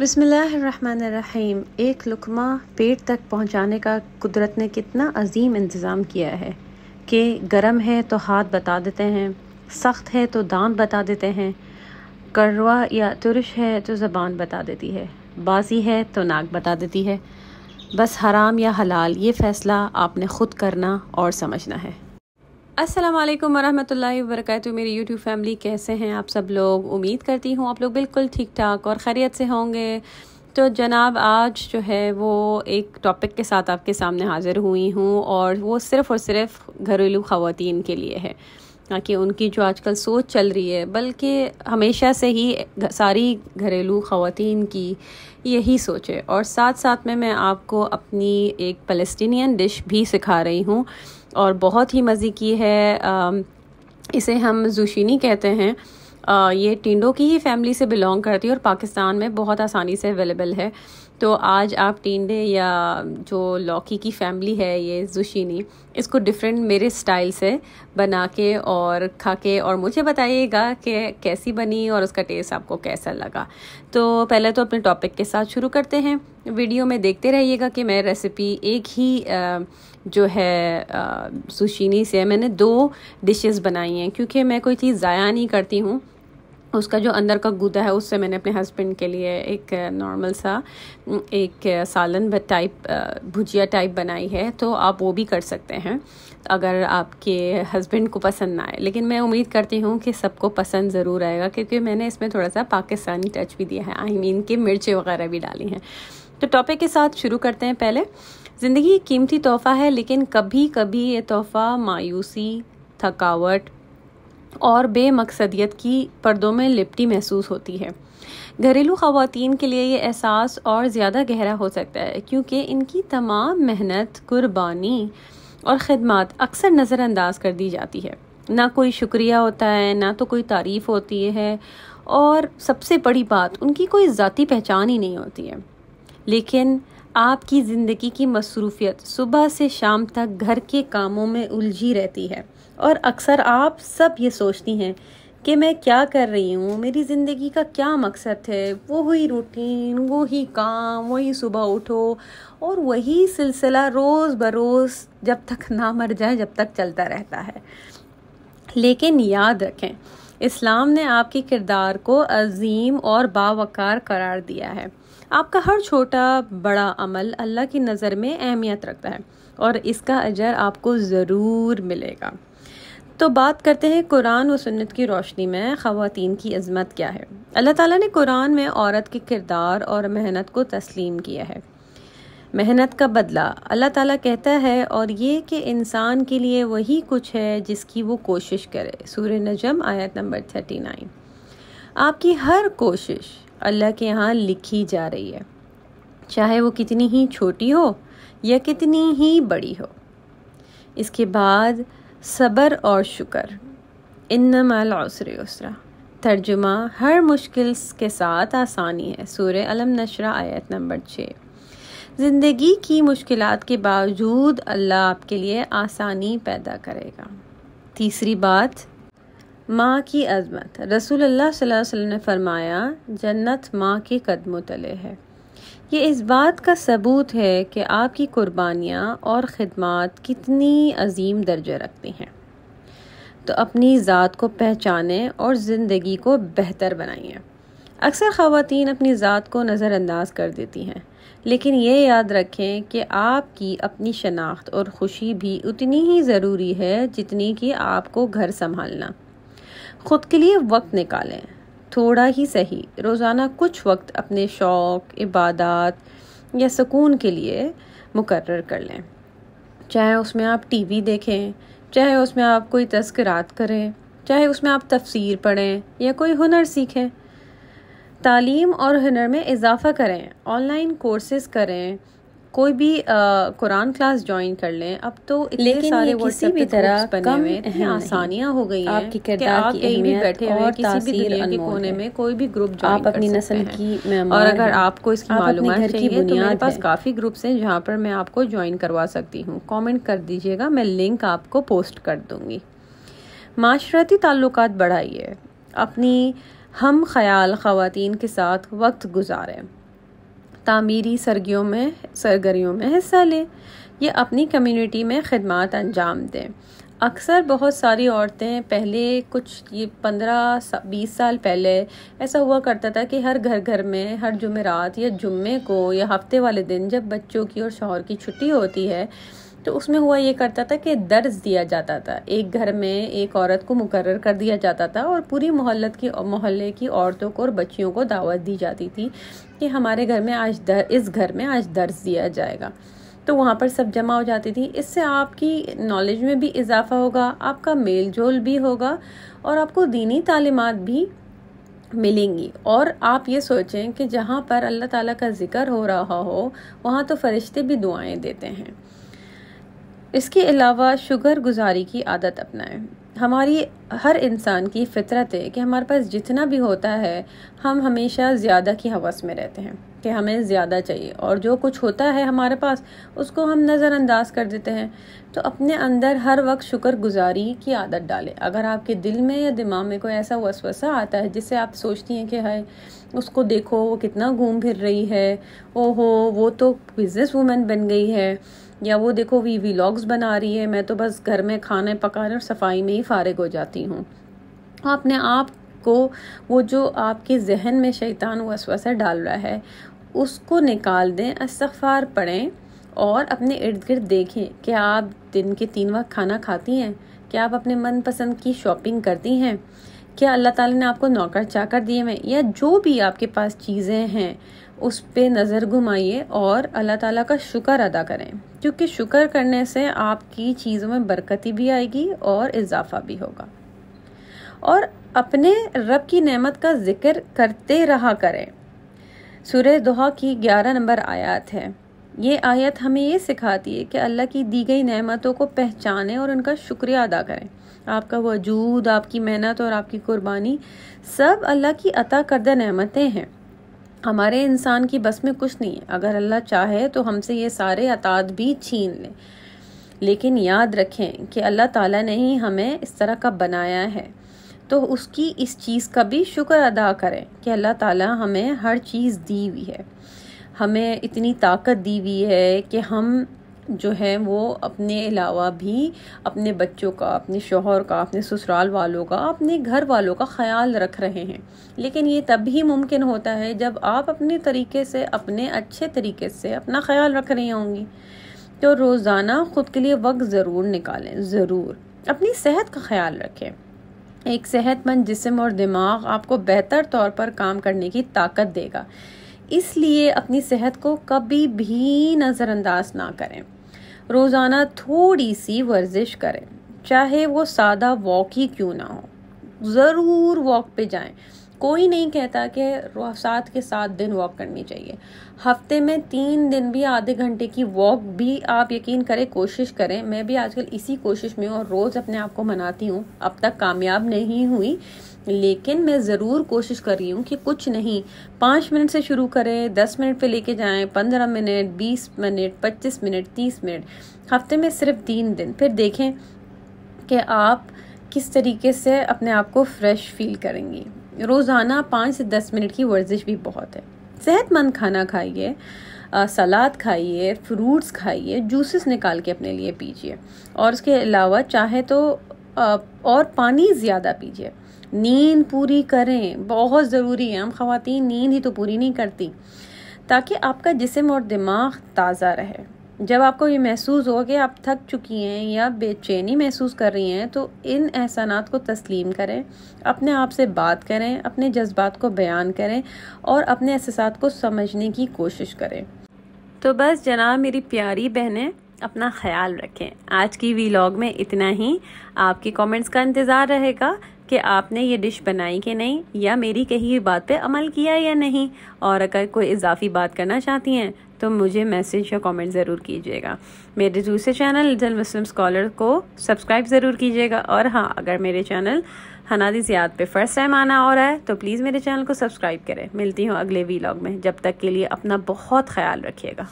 बसमीम एक लुकमा पेट तक पहुंचाने का कुदरत ने कितना अजीम इंतज़ाम किया है कि गरम है तो हाथ बता देते हैं सख्त है तो दांत बता देते हैं करवा या तुरश है तो ज़बान बता देती है बाजी है तो नाक बता देती है बस हराम या हलाल ये फ़ैसला आपने ख़ुद करना और समझना है अस्सलाम वालेकुम वरहमतुल्लाहि मेरी यूट्यूब फैमिली कैसे हैं आप सब लोग उम्मीद करती हूँ आप लोग बिल्कुल ठीक ठाक और खैरियत से होंगे तो जनाब आज जो है वो एक टॉपिक के साथ आपके सामने हाज़िर हुई हूँ और वो सिर्फ़ और सिर्फ घरेलू ख़वातीन के लिए है ताकि उनकी जो आजकल सोच चल रही है बल्कि हमेशा से ही सारी घरेलू ख़वातीन की यही सोच है और साथ साथ में मैं आपको अपनी एक फ़लस्तियन डिश भी सिखा रही हूँ और बहुत ही मज़े की है इसे हम जुशीनी कहते हैं ये टिंडो की ही फैमिली से बिलोंग करती है और पाकिस्तान में बहुत आसानी से अवेलेबल है तो आज आप टींडे या जो लौकी की फैमिली है ये जुशीनी इसको डिफरेंट मेरे स्टाइल से बना के और खा के और मुझे बताइएगा कि कैसी बनी और उसका टेस्ट आपको कैसा लगा तो पहले तो अपने टॉपिक के साथ शुरू करते हैं वीडियो में देखते रहिएगा कि मैं रेसिपी एक ही जो है सुशीनी से मैंने दो डिशेस बनाई हैं क्योंकि मैं कोई चीज़ ज़ाया नहीं करती हूँ उसका जो अंदर का गुदा है उससे मैंने अपने हस्बैंड के लिए एक नॉर्मल सा एक सालन टाइप भुजिया टाइप बनाई है तो आप वो भी कर सकते हैं अगर आपके हस्बैंड को पसंद ना आए लेकिन मैं उम्मीद करती हूँ कि सबको पसंद ज़रूर आएगा क्योंकि मैंने इसमें थोड़ा सा पाकिस्तानी टच भी दिया है आई मीन के मिर्चें वगैरह भी डाली हैं तो टॉपिक के साथ शुरू करते हैं पहले ज़िंदगी एक कीमती तोहफ़ा है लेकिन कभी कभी ये तोहफ़ा मायूसी थकावट और बेमकसदियत की पर्दों में लिपटी महसूस होती है घरेलू खातन के लिए ये एहसास और ज़्यादा गहरा हो सकता है क्योंकि इनकी तमाम मेहनत कुर्बानी और ख़दमात अक्सर नज़रअंदाज कर दी जाती है ना कोई शुक्रिया होता है ना तो कोई तारीफ़ होती है और सबसे बड़ी बात उनकी कोई ज़ाती पहचान ही नहीं होती है लेकिन आपकी ज़िंदगी की मसरूफियत सुबह से शाम तक घर के कामों में उलझी रहती है और अक्सर आप सब ये सोचती हैं कि मैं क्या कर रही हूँ मेरी ज़िंदगी का क्या मकसद है वो ही रूटीन वो ही काम वही सुबह उठो और वही सिलसिला रोज़ बरोज़ जब तक ना मर जाए जब तक चलता रहता है लेकिन याद रखें इस्लाम ने आपके किरदार को अजीम और बावकार करार दिया है आपका हर छोटा बड़ा अमल अल्लाह की नज़र में अहमियत रखता है और इसका अजर आपको ज़रूर मिलेगा तो बात करते हैं कुरान व सुन्नत की रोशनी में ख़वातीन की अजमत क्या है अल्लाह ताला ने कुरान में औरत के किरदार और मेहनत को तस्लीम किया है मेहनत का बदला अल्लाह ताला कहता है और ये कि इंसान के लिए वही कुछ है जिसकी वो कोशिश करे सूर्य नजम आयत नंबर थर्टी नाइन आपकी हर कोशिश अल्लाह के यहाँ लिखी जा रही है चाहे वो कितनी ही छोटी हो या कितनी ही बड़ी हो इसके बाद सब्र और शुक्र इन उसरा तर्जुमा हर मुश्किल के साथ आसानी है सूर्य अलम नशरा आयत नंबर छः ज़िंदगी की मुश्किल के बावजूद अल्लाह आपके लिए आसानी पैदा करेगा तीसरी बात माँ की अजमत रसूल अल्लाह वसल्लम ने फरमाया जन्नत माँ के कदमों तले है ये इस बात का सबूत है कि आपकी कुर्बानियाँ और खिदमत कितनी अजीम दर्जे रखती हैं तो अपनी ज़ात को पहचानें और ज़िंदगी को बेहतर बनाइए अक्सर ख़वातीन अपनी ज़ात को नज़रअंदाज कर देती हैं लेकिन ये याद रखें कि आपकी अपनी शनाख्त और ख़ुशी भी उतनी ही ज़रूरी है जितनी कि आपको घर संभालना खुद के लिए वक्त निकालें थोड़ा ही सही रोज़ाना कुछ वक्त अपने शौक़ इबादत या सुकून के लिए मुकर कर लें चाहे उसमें आप टीवी देखें चाहे उसमें आप कोई तस्करात करें चाहे उसमें आप तफसीर पढ़ें या कोई हुनर सीखें तालीम और हुनर में इजाफ़ा करें ऑनलाइन कोर्सेज़ करें कोई भी कुरान क्लास ज्वाइन कर लें अब तो इतने सारे किसी भी तरह बने हुए आसानियां हो गई हैं की आप कहीं भी बैठे और किसी भी दुनिया के कोने में कोई भी ग्रुप आप अपनी नस्ल की और अगर आपको इसकी मालूम चाहिए तो मेरे पास काफ़ी ग्रुप्स हैं जहाँ पर मैं आपको ज्वाइन करवा सकती हूँ कॉमेंट कर दीजिएगा मैं लिंक आपको पोस्ट कर दूंगी माशरती ताल्लुक बढ़ाइए अपनी हम ख्याल ख़वान के साथ वक्त गुजारें तामीरी सरगियों में सरगरियों में हिस्सा लें या अपनी कम्युनिटी में खदमात अंजाम दें अक्सर बहुत सारी औरतें पहले कुछ ये पंद्रह सा, बीस साल पहले ऐसा हुआ करता था कि हर घर घर में हर जुमेरात या जुम्मे को या हफ्ते वाले दिन जब बच्चों की और शोहर की छुट्टी होती है तो उसमें हुआ ये करता था कि दर्ज दिया जाता था एक घर में एक औरत को मुकर कर दिया जाता था और पूरी मोहल्लत की मोहल्ले की औरतों को और बच्चियों को दावत दी जाती थी कि हमारे घर में आज दर इस घर में आज दर्ज दिया जाएगा तो वहाँ पर सब जमा हो जाती थी इससे आपकी नॉलेज में भी इजाफा होगा आपका मेल जोल भी होगा और आपको दीनी तालीमत भी मिलेंगी और आप ये सोचें कि जहाँ पर अल्लाह ताला का ज़िक्र हो रहा हो वहाँ तो फरिश्ते भी दुआएं देते हैं इसके अलावा शुगर गुजारी की आदत अपनाएं हमारी हर इंसान की फितरत है कि हमारे पास जितना भी होता है हम हमेशा ज़्यादा की हवस में रहते हैं कि हमें ज़्यादा चाहिए और जो कुछ होता है हमारे पास उसको हम नज़रअंदाज कर देते हैं तो अपने अंदर हर वक्त शुक्र गुजारी की आदत डालें अगर आपके दिल में या दिमाग में कोई ऐसा वसवसा आता है जिससे आप सोचती हैं कि हाय उसको देखो वो कितना घूम फिर रही है ओहो वो तो बिज़नेस वूमेन बन गई है या वो देखो वी वीलॉग्स बना रही है मैं तो बस घर में खाने पकाने और सफाई में ही फारग हो जाती हूँ अपने आप को वो जो आपके जहन में शैतान असवसर डाल रहा है उसको निकाल दें इस्तफ़ार पढ़ें और अपने इर्द गिर्द देखें कि आप दिन के तीन वक्त खाना खाती हैं क्या आप अपने मनपसंद की शॉपिंग करती हैं क्या अल्लाह ताला ने आपको नौकर चाकर दिए हैं या जो भी आपके पास चीज़ें हैं उस पर नज़र घुमाइए और अल्लाह ताला का शुक्र अदा करें क्योंकि शुक्र करने से आपकी चीज़ों में बरकती भी आएगी और इजाफा भी होगा और अपने रब की नेमत का जिक्र करते रहा करें सूर्य दोहा की ग्यारह नंबर आयत है ये आयत हमें ये सिखाती है कि अल्लाह की दी गई नेमतों को पहचानें और उनका शुक्रिया अदा करें आपका वजूद आपकी मेहनत और आपकी कुर्बानी सब अल्लाह की अता करदा नेमतें हैं हमारे इंसान की बस में कुछ नहीं है अगर अल्लाह चाहे तो हमसे ये सारे अताद भी छीन लें लेकिन याद रखें कि अल्लाह ताला ने ही हमें इस तरह का बनाया है तो उसकी इस चीज़ का भी शुक्र अदा करें कि अल्लाह ताला हमें हर चीज़ दी हुई है हमें इतनी ताकत दी हुई है कि हम जो है वो अपने अलावा भी अपने बच्चों का अपने शोहर का अपने ससुराल वालों का अपने घर वालों का ख्याल रख रहे हैं लेकिन ये तब ही मुमकिन होता है जब आप अपने तरीके से अपने अच्छे तरीके से अपना ख्याल रख रही होंगी तो रोज़ाना ख़ुद के लिए वक्त ज़रूर निकालें ज़रूर अपनी सेहत का ख्याल रखें एक सेहतमंद जिसम और दिमाग आपको बेहतर तौर पर काम करने की ताकत देगा इसलिए अपनी सेहत को कभी भी नज़रअंदाज ना करें रोज़ाना थोड़ी सी वर्जिश करें चाहे वो सादा वॉक ही क्यों ना हो ज़रूर वॉक पे जाएं कोई नहीं कहता कि सात के सात दिन वॉक करनी चाहिए हफ्ते में तीन दिन भी आधे घंटे की वॉक भी आप यकीन करें कोशिश करें मैं भी आजकल इसी कोशिश में हूँ रोज़ अपने आप को मनाती हूँ अब तक कामयाब नहीं हुई लेकिन मैं ज़रूर कोशिश कर रही हूँ कि कुछ नहीं पाँच मिनट से शुरू करें दस मिनट पे लेके जाएं पंद्रह मिनट बीस मिनट पच्चीस मिनट तीस मिनट हफ्ते में सिर्फ तीन दिन फिर देखें कि आप किस तरीके से अपने आप को फ्रेश फील करेंगी रोज़ाना पाँच से दस मिनट की वर्जिश भी बहुत है सेहतमंद खाना खाइए सलाद खाइए फ्रूट्स खाइए जूसेस निकाल के अपने लिए पीजिए और उसके अलावा चाहे तो और पानी ज़्यादा पीजिए नींद पूरी करें बहुत ज़रूरी है हम खातन नींद ही तो पूरी नहीं करती ताकि आपका जिसम और दिमाग ताज़ा रहे जब आपको ये महसूस हो कि आप थक चुकी हैं या बेचैनी महसूस कर रही हैं तो इन एहसानात को तस्लीम करें अपने आप से बात करें अपने जज्बात को बयान करें और अपने एहसास को समझने की कोशिश करें तो बस जनाब मेरी प्यारी बहनें अपना ख्याल रखें आज की वीलॉग में इतना ही आपके कमेंट्स का इंतज़ार रहेगा कि आपने ये डिश बनाई कि नहीं या मेरी कही हुई बात पे अमल किया या नहीं और अगर कोई इजाफी बात करना चाहती हैं तो मुझे मैसेज या कमेंट ज़रूर कीजिएगा मेरे दूसरे चैनल लिटल मुस्लिम स्कॉलर को सब्सक्राइब ज़रूर कीजिएगा और हाँ अगर मेरे चैनल हनादी ज़ियाद पे फर्स्ट टाइम आना हो रहा है तो प्लीज़ मेरे चैनल को सब्सक्राइब करें मिलती हूँ अगले वीलॉग में जब तक के लिए अपना बहुत ख्याल रखिएगा